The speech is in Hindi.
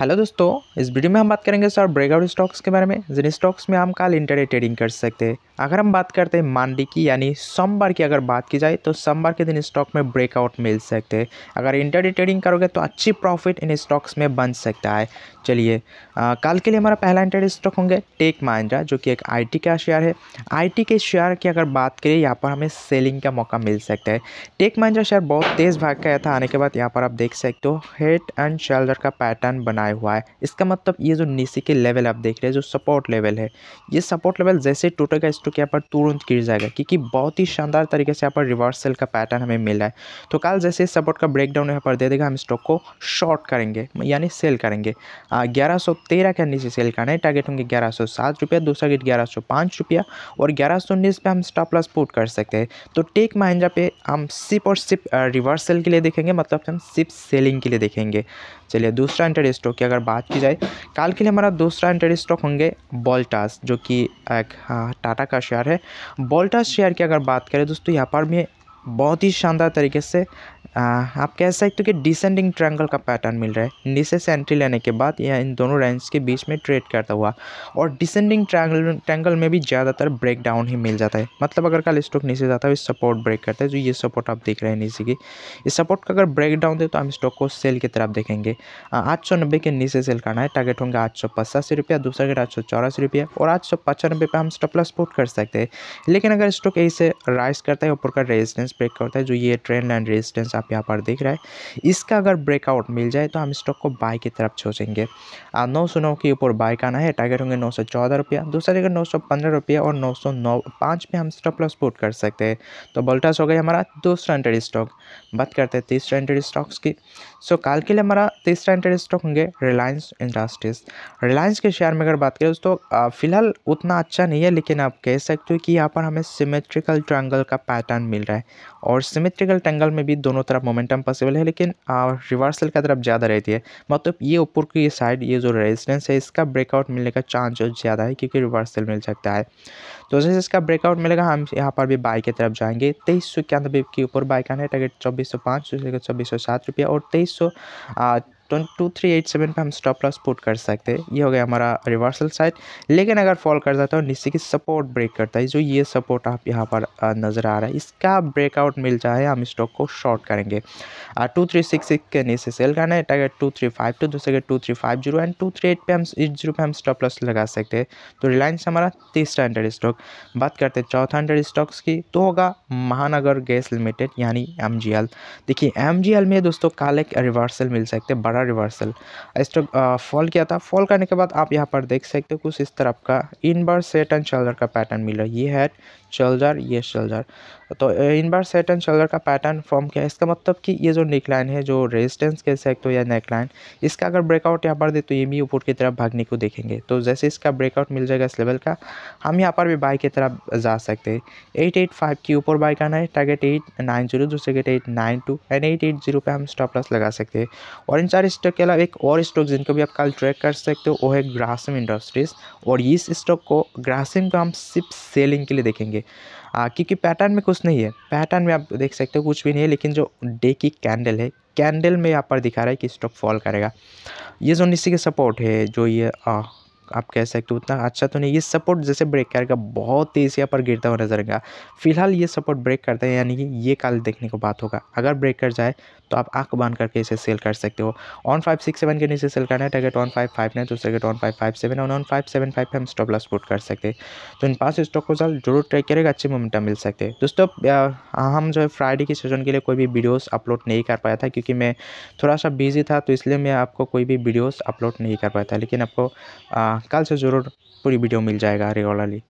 हेलो दोस्तों इस वीडियो में हम बात करेंगे सर ब्रेकआउट स्टॉक्स के बारे में जिन स्टॉक्स में हम कल इंटरडे ट्रेडिंग कर सकते हैं अगर हम बात करते हैं मांडी की यानी सोमवार की अगर बात की जाए तो सोमवार के दिन स्टॉक में ब्रेकआउट मिल सकते हैं अगर इंटरडे ट्रेडिंग करोगे तो अच्छी प्रॉफिट इन स्टॉक्स में बन सकता है चलिए कल के लिए हमारा पहला इंटरडे स्टॉक होंगे टेक महिंद्रा जो कि एक आई का शेयर है आई के शेयर की अगर बात करें यहाँ पर हमें सेलिंग का मौका मिल सकता है टेक महिंद्रा शेयर बहुत तेज़ भाग गया था आने के बाद यहाँ पर आप देख सकते हो हेड एंड शोल्डर का पैटर्न बनाया बनाया हुआ है इसका मतलब ये जो नीचे के लेवल आप देख रहे हैं जो सपोर्ट लेवल है ये सपोर्ट लेवल जैसे टूटेगा स्टॉक यहाँ पर तुरंत गिर जाएगा क्योंकि बहुत ही शानदार तरीके से यहाँ पर रिवर्सल का पैटर्न हमें मिला है तो कल जैसे सपोर्ट का ब्रेकडाउन यहाँ पर दे देगा हम स्टॉक को शॉर्ट करेंगे यानी सेल करेंगे ग्यारह सौ तेरह के नीचे सेल करना है टारगेट होंगे ग्यारह सौ सात रुपया दूसरा गेट ग्यारह सौ पाँच रुपया और ग्यारह सौ उन्नीस पे हम स्टॉप लॉस पुट कर सकते हैं तो टेक महिंद्रा पे हम सिप और सिप रिवर्सल के लिए देखेंगे मतलब हम सिप सेलिंग के लिए देखेंगे चलिए दूसरा इंटर स्टॉक की अगर बात की जाए काल के लिए हमारा दूसरा इंटरेस्ट स्टॉक होंगे बोल्टास जो कि एक टाटा हाँ, का शेयर है बोल्टास शेयर की अगर बात करें दोस्तों यहाँ पर भी बहुत ही शानदार तरीके से आ, आप कह सकते हो कि डिसेंडिंग ट्रायंगल का पैटर्न मिल रहा है नीचे से एंट्री लेने के बाद यह इन दोनों रेंज के बीच में ट्रेड करता हुआ और डिसेंडिंग ट्रायंगल ट्रैंगल में भी ज़्यादातर ब्रेक डाउन ही मिल जाता है मतलब अगर कल स्टॉक नीचे जाता है सपोर्ट ब्रेक करता है जो तो ये सपोर्ट आप देख रहे हैं नीचे की इस सपोर्ट का अगर ब्रेक डाउन दे तो हम स्टॉक को सेल की तरफ देखेंगे आठ सौ नब्बे के नीचे सेल करना है टारगेट होंगे आठ सौ पचासी रुपया दूसरा गेट आठ सौ चौरासी रुपया और आठ सौ पचानबे पर हम लॉस पुट कर सकते हैं लेकिन अगर स्टॉक यही से राइस करता है ऊपर का रेजिस्टेंस ब्रेक करता है जो ये ट्रेंड लाइन रेजिस्टेंस आप यहाँ पर देख रहे हैं इसका अगर ब्रेकआउट मिल जाए तो हम स्टॉक को बाय की तरफ सोचेंगे नौ सौ नौ के ऊपर बाय का करना है टारगेट होंगे नौ सौ चौदह रुपया दूसरा जगह नौ सौ पंद्रह रुपया और नौ सौ नौ पाँच पे हम स्टॉप लॉस पुट कर सकते हैं तो बोल्टास हो गया हमारा दूसरा एंटेड स्टॉक बात करते हैं तीसरा एंटेड स्टॉक्स की सो कल के लिए हमारा तीसरा एंटेड स्टॉक होंगे रिलायंस इंडस्ट्रीज रिलायंस के शेयर में अगर बात करें तो फिलहाल उतना अच्छा नहीं है लेकिन आप कह सकते हो कि यहाँ पर हमें सिमेट्रिकल ट्रैंगल का पैटर्न मिल रहा है और सिमेट्रिकल ट्रैंगल में भी दोनों तरफ मोमेंटम पॉसिबल है लेकिन रिवर्सल की तरफ ज़्यादा रहती है मतलब ये ऊपर की साइड ये जो रेजिस्टेंस है इसका ब्रेकआउट मिलने का चांस जो ज़्यादा है क्योंकि रिवर्सल मिल सकता है तो जैसे इसका ब्रेकआउट मिलेगा हम यहाँ पर भी बाई की तरफ जाएंगे तेईस सौ इक्यानबे के ऊपर बाई का है टारगेट चौबीस सौ पाँच सौ चौबीस सौ सात रुपया और तेईस सौ तो टू थ्री एट सेवन पर हम स्टॉप लॉस पुट कर सकते हैं ये हो गया हमारा रिवर्सल साइड लेकिन अगर फॉल कर जाता है नीचे की सपोर्ट ब्रेक करता है जो ये सपोर्ट आप यहाँ पर नज़र आ रहा है इसका ब्रेकआउट मिल जाए हम स्टॉक को शॉर्ट करेंगे टू थ्री सिक्स सिक्स के नीचे सेल करना है target two three five two दूसरे के two three five zero and two three eight पे हम एट जीरो पे हम स्टॉप लॉस लगा सकते हैं तो रिलायंस हमारा तीसरा हंड्रेड स्टॉक बात करते हैं चौथा हंड्रेड स्टॉक्स की तो होगा महानगर गैस लिमिटेड यानी एम देखिए एम में दोस्तों काले एक रिवर्सल मिल सकते हैं बड़ा बड़ा रिवर्सल स्टॉक फॉल किया था फॉल करने के बाद आप यहाँ पर देख सकते हो कुछ इस तरफ का इनवर्स सेट एंड शोल्डर का पैटर्न मिला ये है शोल्डर ये शोल्डर तो इनवर्स सेट एंड शोल्डर का पैटर्न फॉर्म किया इसका मतलब कि ये जो नेकलाइन है जो रेजिस्टेंस कह सकते हो या नेकलाइन इसका अगर ब्रेकआउट यहाँ पर दे तो ये भी ऊपर की तरफ भागने को देखेंगे तो जैसे इसका ब्रेकआउट मिल जाएगा इस लेवल का हम यहाँ पर भी बाई की तरफ जा सकते हैं एट एट फाइव के ऊपर बाई करना है टारगेट एट नाइन जीरो दूसरे गेट eight nine two and eight eight zero पर हम स्टॉप लॉस लगा सकते हैं और इन चार स्टॉक के अलावा एक और स्टॉक जिनको भी आप कल ट्रैक कर सकते हो वो है ग्रासिम इंडस्ट्रीज और इस स्टॉक को ग्रासिम को हम सिर्फ सेलिंग के लिए देखेंगे आ, क्योंकि पैटर्न में कुछ नहीं है पैटर्न में आप देख सकते हो कुछ भी नहीं है लेकिन जो डे की कैंडल है कैंडल में यहाँ पर दिखा रहा है कि स्टॉक फॉल करेगा ये जो निशी के सपोर्ट है जो ये आ, आप कह सकते हो उतना अच्छा तो नहीं ये सपोर्ट जैसे ब्रेक करेगा बहुत तेज़ यहाँ पर गिरता हुआ नजर आएगा फिलहाल ये सपोर्ट ब्रेक करता है यानी कि ये काल देखने को बात होगा अगर ब्रेक कर जाए तो आप आँख बांध करके इसे सेल कर सकते हो ऑन फाइव सिक्स सेवन के नीचे सेल करना है टारगेट ऑन फाइव फाइव ने तो target on five five seven और ऑन फाइव सेवन फाइव हम स्टॉप लॉस पुट कर सकते हैं तो इन पाँच स्टॉक को साल जरूर ट्राई करेगा अच्छे मोमेंटम मिल सकते हैं दोस्तों हम जो है फ्राइडे के सेशन के लिए कोई भी वीडियोस अपलोड नहीं कर पाया था क्योंकि मैं थोड़ा सा बिजी था तो इसलिए मैं आपको कोई भी वीडियोस अपलोड नहीं कर पाया था लेकिन आपको आ, कल से ज़रूर पूरी वीडियो मिल जाएगा रेगुलरली